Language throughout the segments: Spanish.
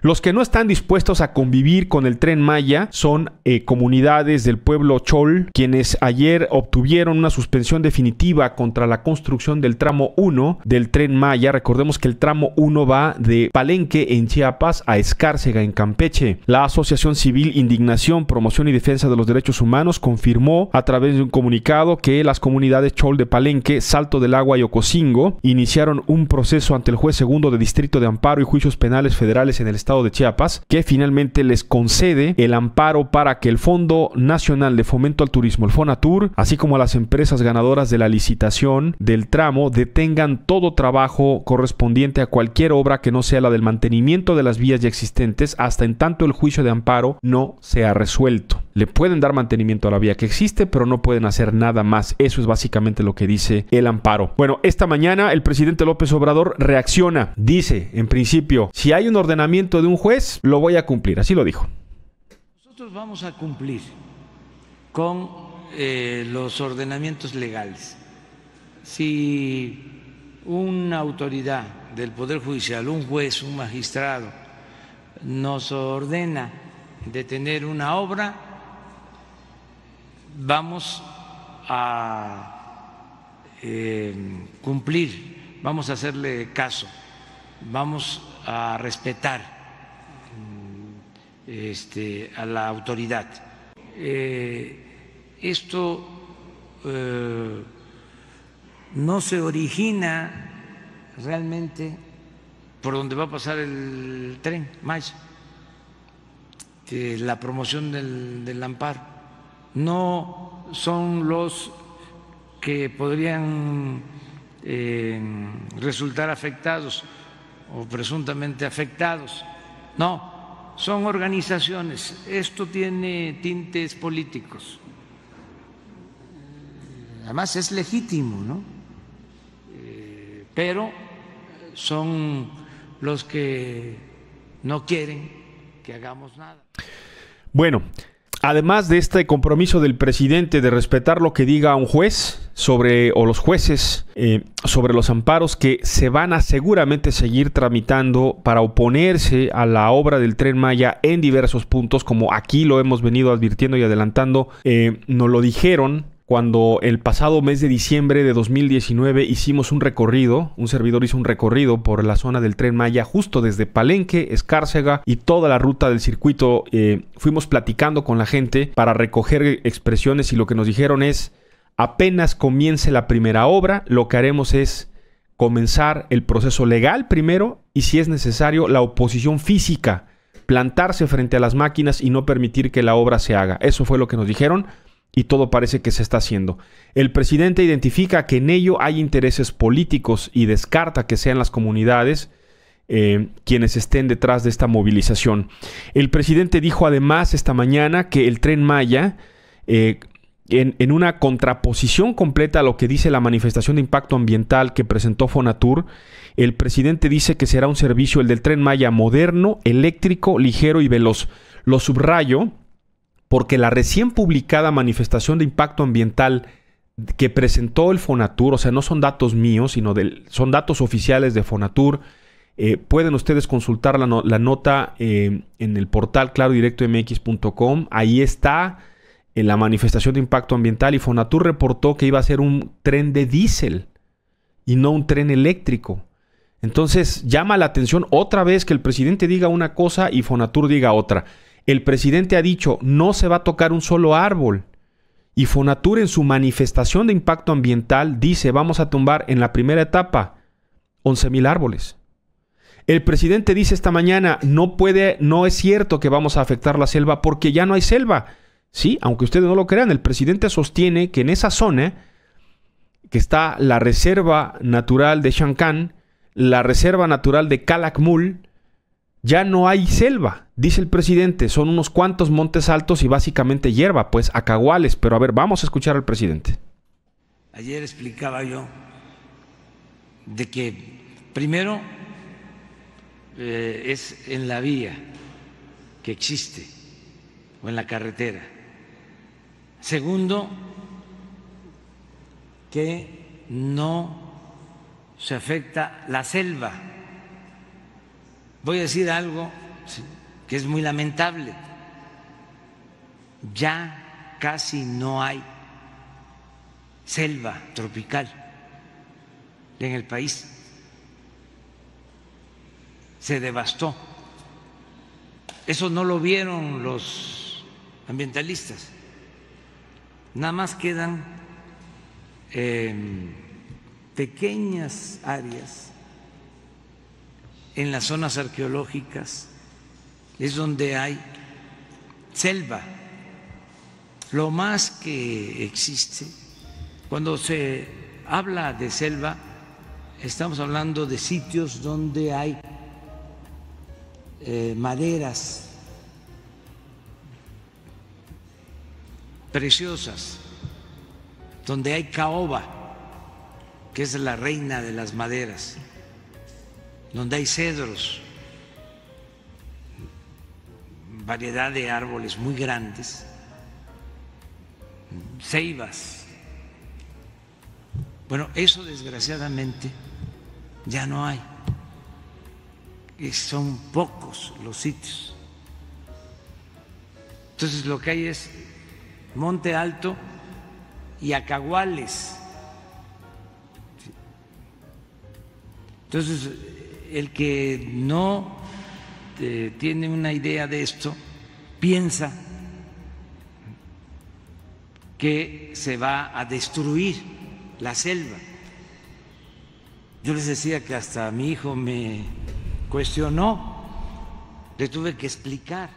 Los que no están dispuestos a convivir con el tren Maya son eh, comunidades del pueblo Chol, quienes ayer obtuvieron una suspensión definitiva contra la construcción del tramo 1 del tren Maya. Recordemos que el tramo 1 va de Palenque en Chiapas a Escárcega en Campeche. La Asociación Civil Indignación, Promoción y Defensa de los Derechos Humanos confirmó a través de un comunicado que las comunidades Chol de Palenque, Salto del Agua y Ocosingo iniciaron un proceso ante el juez segundo de distrito de amparo y juicios penales federales en el estado estado de Chiapas, que finalmente les concede el amparo para que el Fondo Nacional de Fomento al Turismo, el Fonatur, así como las empresas ganadoras de la licitación del tramo, detengan todo trabajo correspondiente a cualquier obra que no sea la del mantenimiento de las vías ya existentes hasta en tanto el juicio de amparo no sea resuelto le pueden dar mantenimiento a la vía que existe, pero no pueden hacer nada más. Eso es básicamente lo que dice el amparo. Bueno, esta mañana el presidente López Obrador reacciona. Dice, en principio, si hay un ordenamiento de un juez, lo voy a cumplir. Así lo dijo. Nosotros vamos a cumplir con eh, los ordenamientos legales. Si una autoridad del Poder Judicial, un juez, un magistrado, nos ordena detener una obra, vamos a eh, cumplir, vamos a hacerle caso, vamos a respetar mm, este, a la autoridad. Eh, esto eh, no se origina realmente por donde va a pasar el tren, que la promoción del, del amparo no son los que podrían eh, resultar afectados o presuntamente afectados. No, son organizaciones. Esto tiene tintes políticos. Además es legítimo, ¿no? Eh, pero son los que no quieren que hagamos nada. Bueno, además de este compromiso del presidente de respetar lo que diga un juez sobre o los jueces eh, sobre los amparos que se van a seguramente seguir tramitando para oponerse a la obra del tren Maya en diversos puntos, como aquí lo hemos venido advirtiendo y adelantando, eh, nos lo dijeron cuando el pasado mes de diciembre de 2019 hicimos un recorrido, un servidor hizo un recorrido por la zona del tren Maya justo desde Palenque, Escárcega y toda la ruta del circuito. Eh, fuimos platicando con la gente para recoger expresiones y lo que nos dijeron es, apenas comience la primera obra, lo que haremos es comenzar el proceso legal primero y si es necesario la oposición física, plantarse frente a las máquinas y no permitir que la obra se haga. Eso fue lo que nos dijeron y todo parece que se está haciendo. El presidente identifica que en ello hay intereses políticos y descarta que sean las comunidades eh, quienes estén detrás de esta movilización. El presidente dijo además esta mañana que el tren Maya, eh, en, en una contraposición completa a lo que dice la manifestación de impacto ambiental que presentó Fonatur, el presidente dice que será un servicio el del tren Maya moderno, eléctrico, ligero y veloz. Lo subrayo porque la recién publicada manifestación de impacto ambiental que presentó el Fonatur, o sea, no son datos míos, sino son datos oficiales de Fonatur. Eh, pueden ustedes consultar la, nota eh, en el portal clarodirectomx.com. Ahí está en eh, la manifestación de impacto ambiental y Fonatur reportó que iba a ser un tren de diésel y no un tren eléctrico. Entonces llama la atención otra vez que el presidente diga una cosa y Fonatur diga otra. El presidente ha dicho, no se va a tocar un solo árbol. Y Fonatur en su manifestación de impacto ambiental dice, vamos a tumbar en la primera etapa 11.000 árboles. El presidente dice esta mañana, no puede, no es cierto que vamos a afectar la selva porque ya no hay selva. Sí, aunque ustedes no lo crean, el presidente sostiene que en esa zona que está la reserva natural de Shankan, la reserva natural de Calakmul, ya no hay selva. Dice el presidente, son unos cuantos montes altos y básicamente hierba, pues acaguales, pero a ver, vamos a escuchar al presidente. Ayer explicaba yo de que primero eh, es en la vía que existe o en la carretera. Segundo, que no se afecta la selva. Voy a decir algo que es muy lamentable. Ya casi no hay selva tropical en el país. Se devastó. Eso no lo vieron los ambientalistas. Nada más quedan em, pequeñas áreas en las zonas arqueológicas es donde hay selva. Lo más que existe, cuando se habla de selva, estamos hablando de sitios donde hay eh, maderas preciosas, donde hay caoba, que es la reina de las maderas, donde hay cedros variedad de árboles muy grandes, ceibas. Bueno, eso desgraciadamente ya no hay. son pocos los sitios. Entonces lo que hay es Monte Alto y Acahuales. Entonces, el que no este, tiene una idea de esto piensa que se va a destruir la selva. Yo les decía que hasta mi hijo me cuestionó, le tuve que explicar.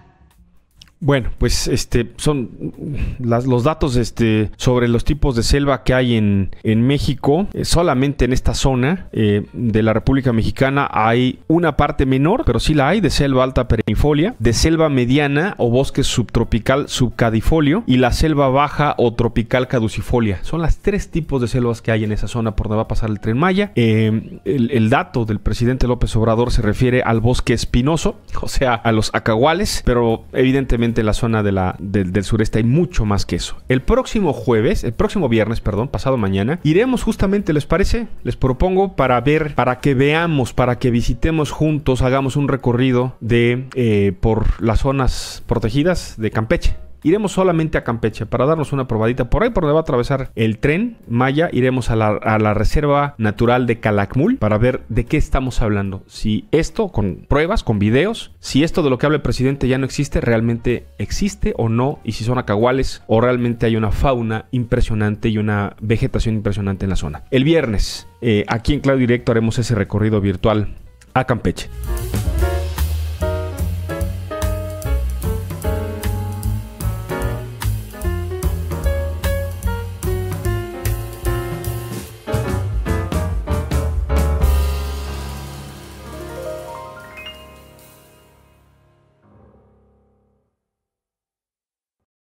Bueno, pues este son los datos este, sobre los tipos de selva que hay en, en México. Eh, solamente en esta zona eh, de la República Mexicana hay una parte menor, pero sí la hay, de selva alta perennifolia, de selva mediana o bosque subtropical subcadifolio y la selva baja o tropical caducifolia. Son las tres tipos de selvas que hay en esa zona por donde va a pasar el tren Maya. Eh, el, dato del presidente López Obrador se refiere al bosque espinoso, o sea, a los acaguales, pero evidentemente en la zona del sureste, hay mucho más que eso. El próximo jueves, el próximo viernes, perdón, pasado mañana, iremos justamente, ¿les parece? Les propongo para ver, para que veamos, para que visitemos juntos, hagamos un recorrido de eh, por las zonas protegidas de Campeche. Iremos solamente a Campeche para darnos una probadita. Por ahí por donde va a atravesar el tren Maya, iremos a la, Reserva Natural de Calakmul para ver de qué estamos hablando. Si esto, con pruebas, con videos, si esto de lo que habla el presidente ya no existe, realmente existe o no, y si son acahuales o realmente hay una fauna impresionante y una vegetación impresionante en la zona. El viernes, eh, aquí en Claudio Directo haremos ese recorrido virtual a Campeche.